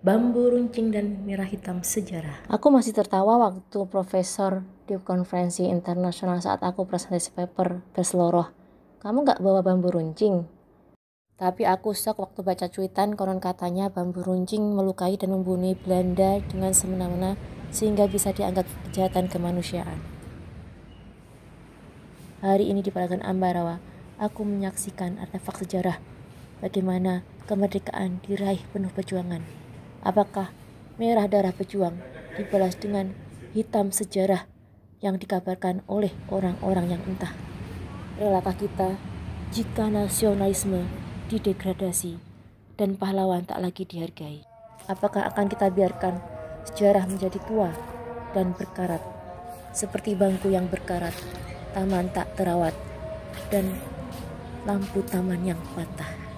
Bambu Runcing dan Merah Hitam Sejarah. Aku masih tertawa waktu profesor di konferensi internasional saat aku presentasi paper berseloroh. Kamu nggak bawa bambu runcing? Tapi aku sok waktu baca cuitan konon katanya bambu runcing melukai dan membunuh Belanda dengan semena-mena sehingga bisa dianggap kejahatan kemanusiaan. Hari ini di Paragan Ambarawa, aku menyaksikan artefak sejarah bagaimana kemerdekaan diraih penuh perjuangan. Apakah merah darah pejuang dibalas dengan hitam sejarah yang dikabarkan oleh orang-orang yang entah? Relakah kita jika nasionalisme didegradasi dan pahlawan tak lagi dihargai? Apakah akan kita biarkan sejarah menjadi tua dan berkarat seperti bangku yang berkarat, taman tak terawat, dan lampu taman yang patah.